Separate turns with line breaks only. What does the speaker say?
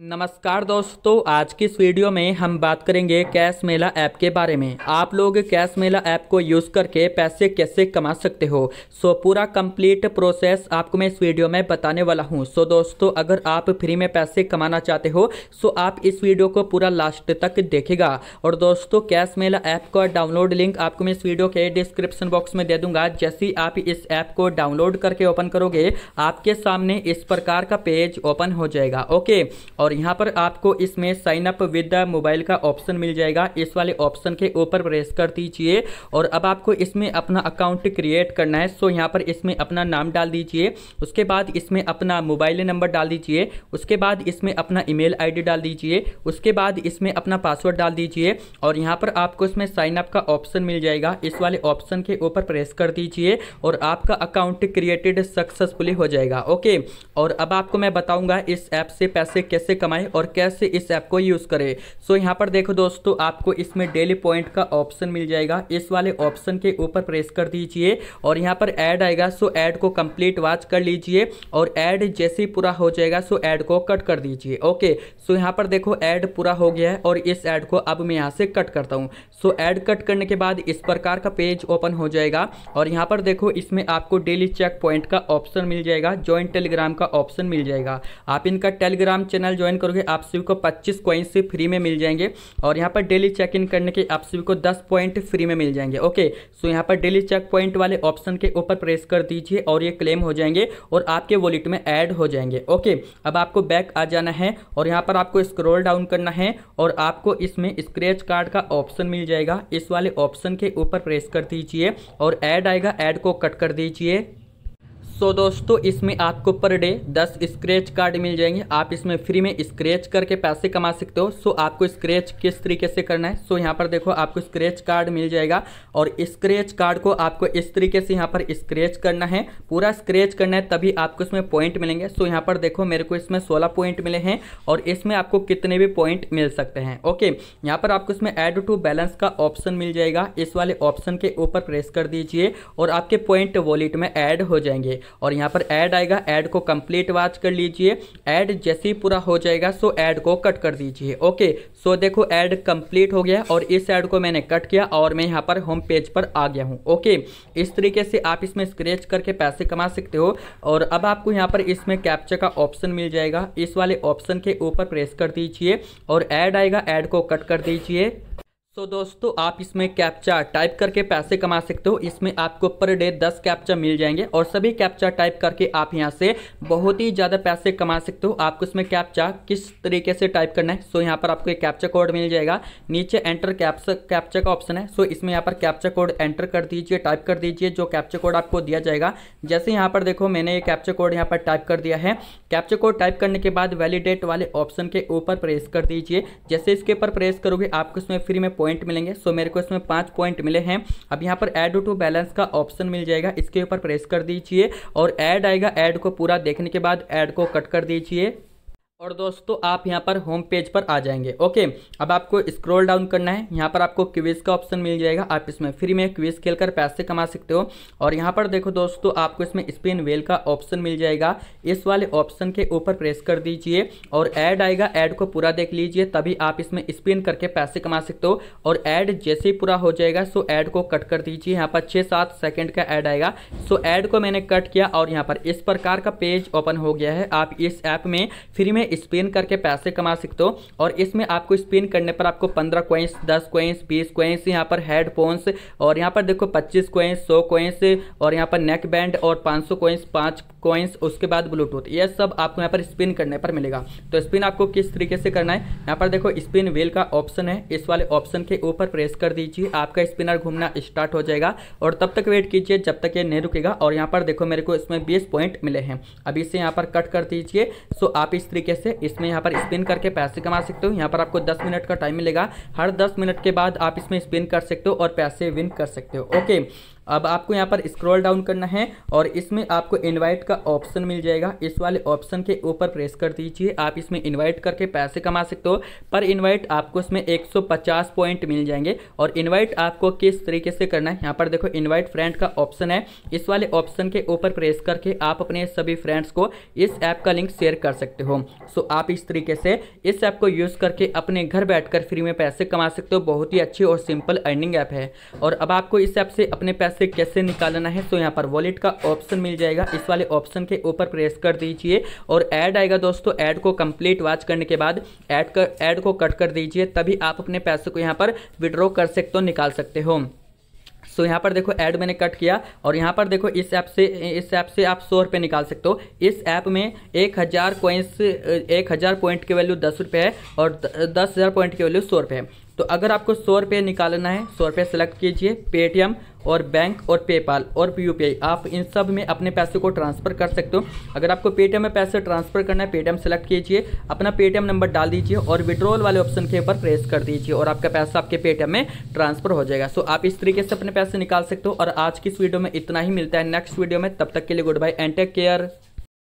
नमस्कार दोस्तों आज की इस वीडियो में हम बात करेंगे कैश मेला ऐप के बारे में आप लोग कैश मेला ऐप को यूज़ करके पैसे कैसे कमा सकते हो सो पूरा कंप्लीट प्रोसेस आपको मैं इस वीडियो में बताने वाला हूं सो दोस्तों अगर आप फ्री में पैसे कमाना चाहते हो सो आप इस वीडियो को पूरा लास्ट तक देखेगा और दोस्तों कैश मेला ऐप का डाउनलोड लिंक आपको मैं इस वीडियो के डिस्क्रिप्शन बॉक्स में दे दूंगा जैसे आप इस ऐप को डाउनलोड करके ओपन करोगे आपके सामने इस प्रकार का पेज ओपन हो जाएगा ओके और यहाँ पर आपको इसमें sign up with the mobile का ऑप्शन मिल जाएगा इस वाले ऑप्शन के ऊपर प्रेस कर दीजिए और अब आपको इसमें अपना अकाउंट क्रिएट करना है सो यहाँ पर इसमें अपना नाम डाल दीजिए उसके बाद इसमें अपना मोबाइल नंबर डाल दीजिए उसके बाद इसमें अपना ईमेल आईडी डाल दीजिए उसके बाद इसमें अपना पासवर्ड डाल दीजिए और यहाँ पर आपको इसमें साइन अप का ऑप्शन मिल जाएगा इस वाले ऑप्शन के ऊपर प्रेस कर दीजिए और आपका अकाउंट क्रिएटेड सक्सेसफुली हो जाएगा ओके और अब आपको मैं बताऊँगा इस ऐप से पैसे कैसे कैसे कमाएं और कैसे इस ऐप को यूज़ करें सो so, यहाँ पर देखो दोस्तों आपको इसमें डेली पॉइंट का ऑप्शन मिल जाएगा इस वाले ऑप्शन के ऊपर प्रेस कर दीजिए और यहाँ पर ऐड आएगा सो ऐड को कंप्लीट वाच कर लीजिए और ऐड जैसे ही पूरा हो जाएगा सो ऐड को कट कर दीजिए ओके सो यहाँ पर देखो ऐड पूरा हो गया है और इस ऐड को अब मैं यहाँ से कट करता हूँ सो ऐड कट करने के बाद इस प्रकार का पेज ओपन हो जाएगा और यहाँ पर देखो इसमें आपको डेली चेक पॉइंट का ऑप्शन मिल जाएगा ज्वाइंट टेलीग्राम का ऑप्शन मिल जाएगा आप इनका टेलीग्राम चैनल ज्वाइन करोगे आप सभी को 25 कॉइन्स भी फ्री में मिल जाएंगे और यहाँ पर डेली चेक इन करने के आप सभी को 10 पॉइंट फ्री में मिल जाएंगे ओके सो यहाँ पर डेली चेक पॉइंट वाले ऑप्शन के ऊपर प्रेस कर दीजिए और ये क्लेम हो जाएंगे और आपके वॉलेट में ऐड हो जाएंगे ओके अब आपको बैक आ जाना है और यहाँ पर आपको स्क्रोल डाउन करना है और आपको इसमें स्क्रेच कार्ड का ऑप्शन मिल जाएगा इस वाले ऑप्शन के ऊपर प्रेस कर दीजिए और ऐड आएगा ऐड को कट कर दीजिए सो so, दोस्तों इसमें आपको पर डे 10 स्क्रैच कार्ड मिल जाएंगे आप इसमें फ्री में स्क्रैच करके पैसे कमा सकते हो सो so, आपको स्क्रैच किस तरीके से करना है सो so, यहाँ पर देखो आपको स्क्रैच कार्ड मिल जाएगा और स्क्रैच कार्ड को आपको इस तरीके से यहाँ पर स्क्रैच करना है पूरा स्क्रैच करना है तभी आपको इसमें पॉइंट मिलेंगे सो so, यहाँ पर देखो मेरे को इसमें सोलह पॉइंट मिले हैं और इसमें आपको कितने भी पॉइंट मिल सकते हैं ओके यहाँ पर आपको इसमें एड टू बैलेंस का ऑप्शन मिल जाएगा इस वाले ऑप्शन के ऊपर प्रेस कर दीजिए और आपके पॉइंट वॉलेट में एड हो जाएंगे और यहाँ पर ऐड आएगा ऐड को कंप्लीट वाच कर लीजिए ऐड जैसे ही पूरा हो जाएगा सो ऐड को कट कर दीजिए ओके सो देखो ऐड कंप्लीट हो गया और इस ऐड को मैंने कट किया और मैं यहाँ पर होम पेज पर आ गया हूँ ओके इस तरीके से आप इसमें स्क्रेच करके पैसे कमा सकते हो और अब आपको यहाँ पर इसमें कैप्चर का ऑप्शन मिल जाएगा इस वाले ऑप्शन के ऊपर प्रेस कर दीजिए और ऐड आएगा ऐड को कट कर दीजिए सो so, दोस्तों आप इसमें कैप्चा टाइप करके पैसे कमा सकते हो इसमें आपको पर डे दस कैप्चा मिल जाएंगे और सभी कैप्चा टाइप करके आप यहाँ से बहुत ही ज़्यादा पैसे कमा सकते हो आपको इसमें कैप्चा किस तरीके से टाइप करना है सो so, यहाँ पर आपको एक कैप्चा कोड मिल जाएगा नीचे एंटर कैप्चा कैप्चा का ऑप्शन है सो so, इसमें यहाँ पर कैप्चा कोड एंटर कर दीजिए टाइप कर दीजिए जो कैप्चा कोड आपको दिया जाएगा जैसे यहाँ पर देखो मैंने ये कैप्चा कोड यहाँ पर टाइप कर दिया है कैप्चा कोड टाइप करने के बाद वैलिडेट वाले ऑप्शन के ऊपर प्रेस कर दीजिए जैसे इसके ऊपर प्रेस करोगे आपको इसमें फ्री में पॉइंट मिलेंगे सो मेरे को इसमें पाँच पॉइंट मिले हैं अब यहाँ पर एड टू बैलेंस का ऑप्शन मिल जाएगा इसके ऊपर प्रेस कर दीजिए और एड आएगा एड को पूरा देखने के बाद एड को कट कर दीजिए और दोस्तों आप यहाँ पर होम पेज पर आ जाएंगे ओके अब आपको स्क्रॉल डाउन करना है यहाँ पर आपको क्विज का ऑप्शन मिल जाएगा आप इसमें फ्री में क्विज खेल कर पैसे कमा सकते हो और यहाँ पर देखो दोस्तों आपको इसमें स्पिन वेल का ऑप्शन मिल जाएगा इस वाले ऑप्शन के ऊपर प्रेस कर दीजिए और ऐड आएगा ऐड को पूरा देख लीजिए तभी आप इसमें स्पिन करके पैसे कमा सकते हो और ऐड जैसे ही पूरा हो जाएगा सो ऐड को कट कर दीजिए यहाँ पर छः सात सेकेंड का ऐड आएगा सो ऐड को मैंने कट किया और यहाँ पर इस प्रकार का पेज ओपन हो गया है आप इस ऐप में फ्री में इसमें स्पिन करके पैसे कमा सकते हो और इसमें आपको स्पिन करने पर आपको पंद्रह कोइंस दस कोइंस बीस कोइंस यहाँ पर हेडफोन्स और यहाँ पर देखो पच्चीस कोइंस सौ कोइंस और यहाँ पर नेक बैंड और पाँच सौ कोइंस पाँच कोइंस उसके बाद ब्लूटूथ ये सब आपको यहाँ पर स्पिन करने पर मिलेगा तो स्पिन आपको किस तरीके से करना है यहाँ पर देखो स्पिन व्हील का ऑप्शन है इस वाले ऑप्शन के ऊपर प्रेस कर दीजिए आपका स्पिनर घूमना स्टार्ट हो जाएगा और तब तक वेट कीजिए जब तक ये नहीं रुकेगा और यहाँ पर देखो मेरे को इसमें बीस पॉइंट मिले हैं अभी इसे यहाँ पर कट कर दीजिए सो आप इस तरीके तरीके से इसमें यहाँ पर स्पिन करके पैसे कमा सकते हो यहाँ पर आपको दस मिनट का टाइम मिलेगा हर दस मिनट के बाद आप इसमें स्पिन कर सकते हो और पैसे विन कर सकते हो ओके अब आपको यहाँ पर स्क्रॉल डाउन करना है और इसमें आपको इनवाइट का ऑप्शन मिल जाएगा इस वाले ऑप्शन के ऊपर प्रेस कर दीजिए आप इसमें इनवाइट करके पैसे कमा सकते हो पर इनवाइट आपको इसमें 150 पॉइंट मिल जाएंगे और इनवाइट आपको किस तरीके से करना है यहाँ पर देखो इन्वाइट फ्रेंड का ऑप्शन है इस वाले ऑप्शन के ऊपर प्रेस करके आप अपने सभी फ्रेंड्स को इस ऐप का लिंक शेयर कर सकते हो सो आप इस तरीके से इस ऐप को यूज़ करके अपने घर बैठ फ्री में पैसे कमा सकते हो बहुत ही अच्छी और सिंपल अर्निंग ऐप है और अब आपको इस ऐप से अपने पैसे से कैसे निकालना है तो यहाँ पर वॉलेट का ऑप्शन मिल जाएगा इस वाले ऑप्शन के ऊपर प्रेस कर दीजिए और ऐड आएगा दोस्तों ऐड को कंप्लीट वाच करने के बाद ऐड कर ऐड को कट कर दीजिए तभी आप अपने पैसे को यहाँ पर विड्रॉ कर सकते हो निकाल सकते हो सो so, यहाँ पर देखो ऐड मैंने कट किया और यहाँ पर देखो इस ऐप से इस ऐप से आप सौ रुपये निकाल सकते हो इस ऐप में एक हज़ार कोइंस एक हज़ार पॉइंट की वैल्यू दस रुपये है और दस हज़ार पॉइंट की वैल्यू सौ रुपये है तो अगर आपको सौ रुपये निकालना है सौ रुपये सेलेक्ट कीजिए पेटीएम और बैंक और पेपाल और यू आप इन सब में अपने पैसे को ट्रांसफ़र कर सकते हो अगर आपको पेटीएम में पैसे ट्रांसफ़र करना है पेटीएम सेलेक्ट कीजिए अपना पेटीएम नंबर डाल दीजिए और विड्रॉल वाले ऑप्शन के ऊपर प्रेस कर दीजिए और आपका पैसा आपके पेटीएम में ट्रांसफ़र हो जाएगा सो आप इस तरीके से अपने पैसे निकाल सकते हो और आज की इस वीडियो में इतना ही मिलता है नेक्स्ट वीडियो में तब तक के लिए good bye and take care